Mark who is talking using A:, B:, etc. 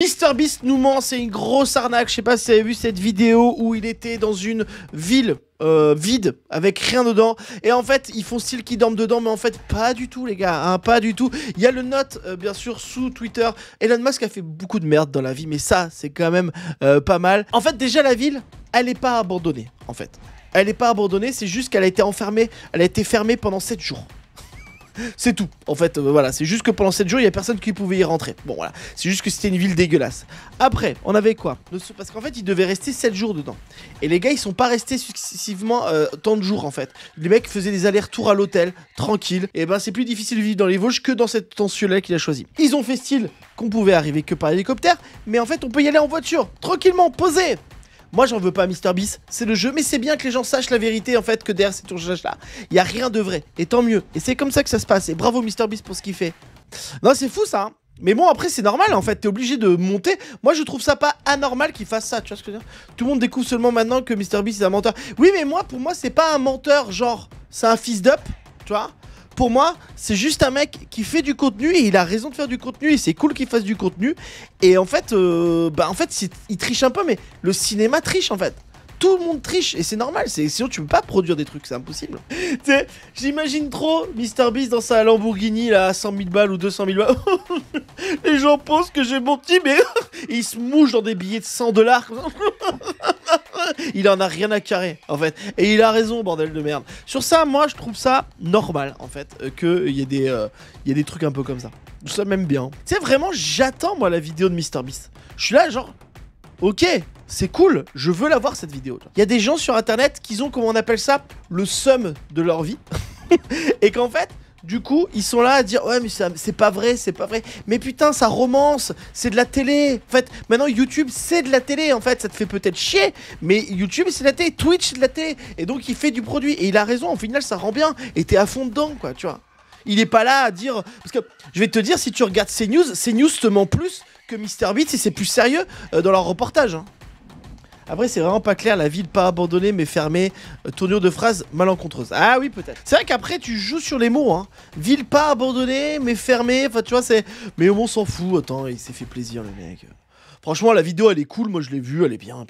A: Mister Beast nous ment, c'est une grosse arnaque. Je sais pas si vous avez vu cette vidéo où il était dans une ville euh, vide avec rien dedans et en fait ils font style qu'ils dorment dedans mais en fait pas du tout les gars hein, pas du tout il y a le note euh, bien sûr sous Twitter Elon Musk a fait beaucoup de merde dans la vie mais ça c'est quand même euh, pas mal en fait déjà la ville elle n'est pas abandonnée en fait elle n'est pas abandonnée c'est juste qu'elle a été enfermée elle a été fermée pendant 7 jours c'est tout. En fait, euh, voilà, c'est juste que pendant 7 jours, il n'y a personne qui pouvait y rentrer. Bon, voilà, c'est juste que c'était une ville dégueulasse. Après, on avait quoi Parce qu'en fait, ils devaient rester 7 jours dedans. Et les gars, ils sont pas restés successivement euh, tant de jours, en fait. Les mecs faisaient des allers-retours à l'hôtel, tranquille. Et ben, c'est plus difficile de vivre dans les Vosges que dans cette tension-là qu'il a choisi. Ils ont fait style qu'on pouvait arriver que par hélicoptère, mais en fait, on peut y aller en voiture, tranquillement, posé moi, j'en veux pas, Mister Beast. C'est le jeu, mais c'est bien que les gens sachent la vérité en fait que derrière ces tournages là, il y a rien de vrai. Et tant mieux. Et c'est comme ça que ça se passe. Et bravo, Mister Beast pour ce qu'il fait. Non, c'est fou ça. Hein. mais bon, après, c'est normal, en fait, t'es obligé de monter. Moi, je trouve ça pas anormal qu'il fasse ça, tu vois ce que je veux dire Tout le monde découvre seulement maintenant que MrBeast est un menteur. Oui, mais moi, pour moi, c'est pas un menteur, genre, c'est un fils d'up, tu vois pour moi, c'est juste un mec qui fait du contenu et il a raison de faire du contenu et c'est cool qu'il fasse du contenu. Et en fait, euh, bah en fait, il triche un peu, mais le cinéma triche en fait. Tout le monde triche et c'est normal, sinon tu peux pas produire des trucs, c'est impossible. j'imagine trop Mr Beast dans sa Lamborghini là à 100 000 balles ou 200 000 balles. Les gens pensent que j'ai mon petit, mais il se mouchent dans des billets de 100 dollars. il en a rien à carrer, en fait. Et il a raison, bordel de merde. Sur ça, moi, je trouve ça normal, en fait, euh, qu'il euh, y, ait des, il euh, y a des trucs un peu comme ça. Ça m'aime bien. Tu sais, vraiment, j'attends, moi, la vidéo de MrBeast. Je suis là, genre, ok, c'est cool, je veux la voir, cette vidéo. Il y a des gens sur Internet qui ont, comment on appelle ça, le sum de leur vie. et qu'en fait, du coup, ils sont là à dire ouais mais c'est pas vrai, c'est pas vrai. Mais putain, ça romance, c'est de la télé. En fait, maintenant YouTube c'est de la télé en fait, ça te fait peut-être chier, mais YouTube c'est de la télé, Twitch c'est de la télé et donc il fait du produit et il a raison, au final ça rend bien et t'es à fond dedans quoi, tu vois. Il est pas là à dire parce que je vais te dire si tu regardes CNews, CNews te ment plus que MrBeat si c'est plus sérieux euh, dans leur reportage hein. Après, c'est vraiment pas clair. La ville pas abandonnée mais fermée. Euh, tournure de phrase malencontreuse. Ah oui, peut-être. C'est vrai qu'après, tu joues sur les mots. Hein. Ville pas abandonnée mais fermée. Enfin, tu vois, c'est. Mais au moins, on s'en fout. Attends, il s'est fait plaisir, le mec. Franchement, la vidéo, elle est cool. Moi, je l'ai vue. Elle est bien.